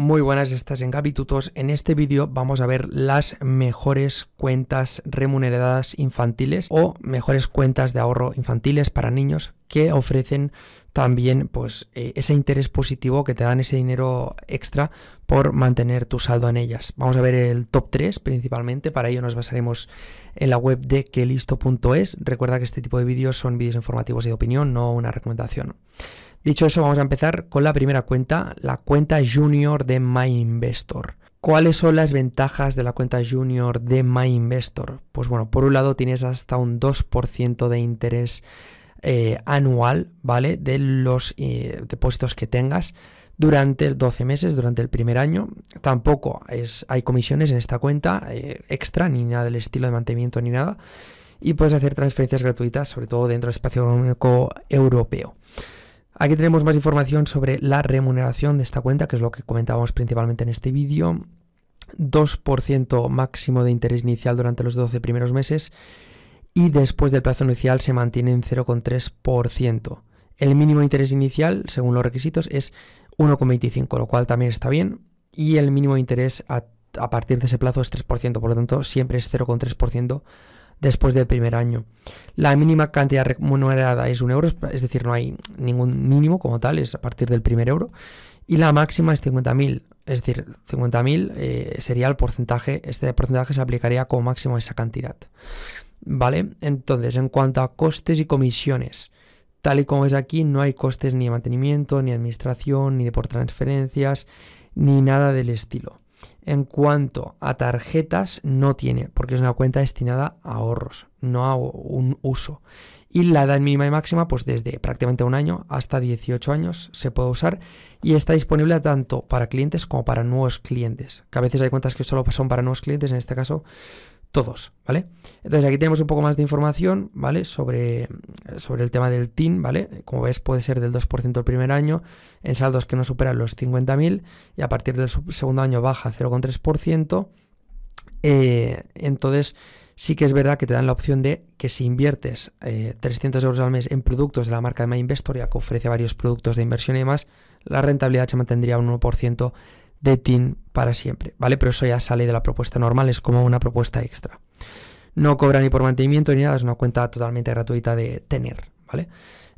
Muy buenas, estás en Gabitutos. En este vídeo vamos a ver las mejores cuentas remuneradas infantiles o mejores cuentas de ahorro infantiles para niños que ofrecen también pues eh, ese interés positivo que te dan ese dinero extra por mantener tu saldo en ellas. Vamos a ver el top 3 principalmente, para ello nos basaremos en la web de quelisto.es. Recuerda que este tipo de vídeos son vídeos informativos y de opinión, no una recomendación. Dicho eso, vamos a empezar con la primera cuenta, la cuenta junior de MyInvestor. ¿Cuáles son las ventajas de la cuenta junior de MyInvestor? Pues bueno, por un lado tienes hasta un 2% de interés eh, anual, ¿vale? De los eh, depósitos que tengas durante 12 meses, durante el primer año. Tampoco es, hay comisiones en esta cuenta eh, extra, ni nada del estilo de mantenimiento, ni nada. Y puedes hacer transferencias gratuitas, sobre todo dentro del espacio económico europeo. Aquí tenemos más información sobre la remuneración de esta cuenta, que es lo que comentábamos principalmente en este vídeo. 2% máximo de interés inicial durante los 12 primeros meses y después del plazo inicial se mantiene en 0,3%. El mínimo interés inicial, según los requisitos, es 1,25, lo cual también está bien. Y el mínimo interés a, partir de ese plazo es 3%, por lo tanto siempre es 0,3% después del primer año. La mínima cantidad remunerada es un euro, es decir, no hay ningún mínimo como tal, es a partir del primer euro. Y la máxima es 50.000, es decir, 50.000 eh, sería el porcentaje, este porcentaje se aplicaría como máximo a esa cantidad. ¿Vale? Entonces, en cuanto a costes y comisiones, tal y como es aquí, no hay costes ni de mantenimiento, ni administración, ni de por transferencias, ni nada del estilo. En cuanto a tarjetas, no tiene, porque es una cuenta destinada a ahorros, no a un uso. Y la edad mínima y máxima, pues desde prácticamente un año hasta 18 años se puede usar y está disponible tanto para clientes como para nuevos clientes. Que a veces hay cuentas que solo son para nuevos clientes, en este caso todos, ¿vale? Entonces aquí tenemos un poco más de información, ¿vale? Sobre, sobre el tema del TIN, ¿vale? Como ves puede ser del 2% el primer año, en saldos que no superan los 50.000 y a partir del segundo año baja 0,3%. Eh, entonces sí que es verdad que te dan la opción de que si inviertes 300 eh, euros al mes en productos de la marca de My Investor, ya que ofrece varios productos de inversión y demás, la rentabilidad se mantendría un 1% de Team para siempre, ¿vale? Pero eso ya sale de la propuesta normal, es como una propuesta extra. No cobra ni por mantenimiento ni nada, es una cuenta totalmente gratuita de tener, ¿vale?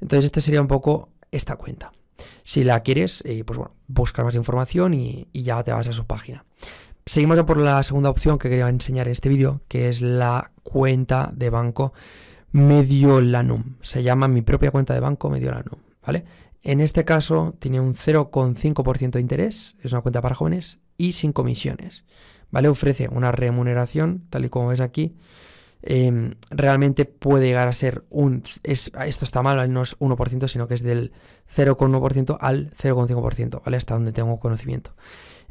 Entonces este sería un poco esta cuenta. Si la quieres, eh, pues bueno, buscar más información y, ya te vas a su página. Seguimos ya por la segunda opción que quería enseñar en este vídeo, que es la cuenta de banco Mediolanum. Se llama mi propia cuenta de banco Mediolanum, ¿vale? En este caso tiene un 0,5% de interés, es una cuenta para jóvenes, y sin comisiones. ¿Vale? Ofrece una remuneración, tal y como ves aquí, Em, realmente puede llegar a ser un... esto está mal, no es 1%, sino que es del 0,1% al 0,5%, ¿vale? Hasta donde tengo conocimiento.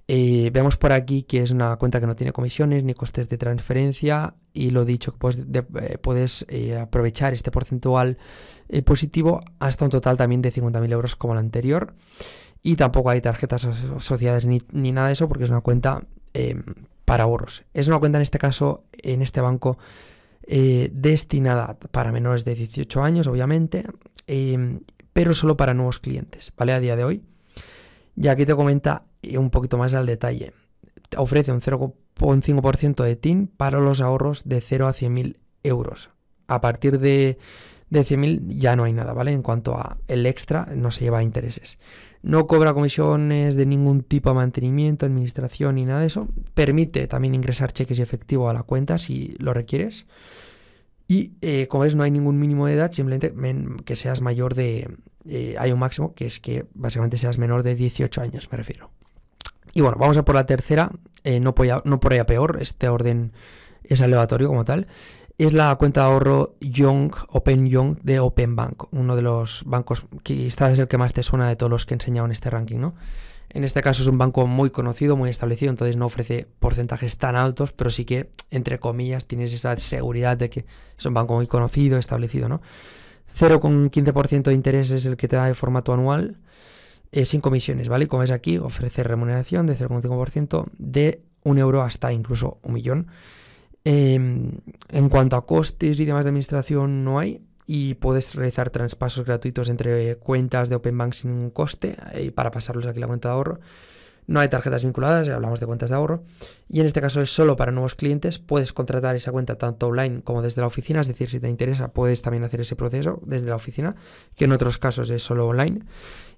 Eh, vemos por aquí que es una cuenta que no tiene comisiones ni costes de transferencia y lo dicho, pues eh, puedes eh, aprovechar este porcentual positivo hasta un total también de 50.000 euros como el anterior. Y tampoco hay tarjetas asociadas ni, ni nada de eso porque es una cuenta em, para ahorros. Es una cuenta en este caso, en este banco, eh, destinada para menores de 18 años, obviamente, em, pero solo para nuevos clientes, ¿vale? A día de hoy. Y aquí te comenta eh, un poquito más al detalle. ofrece un 0,5% de TIN para los ahorros de 0 a 100.000 euros. A partir de, de 100.000 ya no hay nada, ¿vale? En cuanto a el extra, no se lleva intereses. No cobra comisiones de ningún tipo de mantenimiento, administración ni nada de eso. Permite también ingresar cheques y efectivo a la cuenta si lo requieres. Y eh, como ves, no hay ningún mínimo de edad, simplemente que seas mayor de... Eh, hay un máximo que es que básicamente seas menor de 18 años, me refiero. Y bueno, vamos a por la tercera, eh, no, por no por peor, este orden es aleatorio como tal es la cuenta de ahorro Young, Open Young de Open Bank, uno de los bancos que quizás es el que más te suena de todos los que he enseñado en este ranking, ¿no? En este caso es un banco muy conocido, muy establecido, entonces no ofrece porcentajes tan altos, pero sí que, entre comillas, tienes esa seguridad de que es un banco muy conocido, establecido, ¿no? 0,15% de interés es el que te da de formato anual, eh, sin comisiones, ¿vale? Como ves aquí, ofrece remuneración de 0,5% de un euro hasta incluso un millón. Em, en cuanto a costes y demás de administración no hay y puedes realizar traspasos gratuitos entre cuentas de Open Bank sin coste eh, para pasarlos aquí a la cuenta de ahorro. No hay tarjetas vinculadas, hablamos de cuentas de ahorro. Y en este caso es solo para nuevos clientes. Puedes contratar esa cuenta tanto online como desde la oficina. Es decir, si te interesa, puedes también hacer ese proceso desde la oficina, que en otros casos es solo online.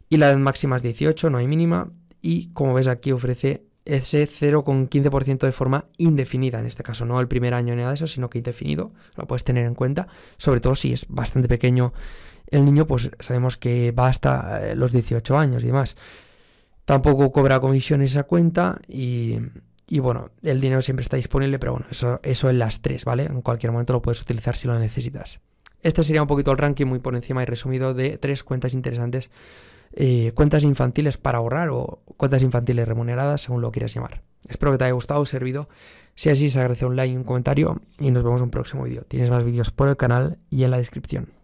Y la edad máxima es 18, no hay mínima. Y como ves aquí ofrece ese 0,15% de forma indefinida, en este caso no el primer año ni nada de eso, sino que indefinido, lo puedes tener en cuenta, sobre todo si es bastante pequeño el niño, pues sabemos que va hasta eh, los 18 años y demás. Tampoco cobra comisiones esa cuenta y, bueno, el dinero siempre está disponible, pero bueno, eso, en las tres, ¿vale? En cualquier momento lo puedes utilizar si lo necesitas. Este sería un poquito el ranking muy por encima y resumido de tres cuentas interesantes, eh, cuentas infantiles para ahorrar o cuotas infantiles remuneradas, según lo quieras llamar. Espero que te haya gustado, servido. Si así, se agradece un like y un comentario y nos vemos en un próximo vídeo. Tienes más vídeos por el canal y en la descripción.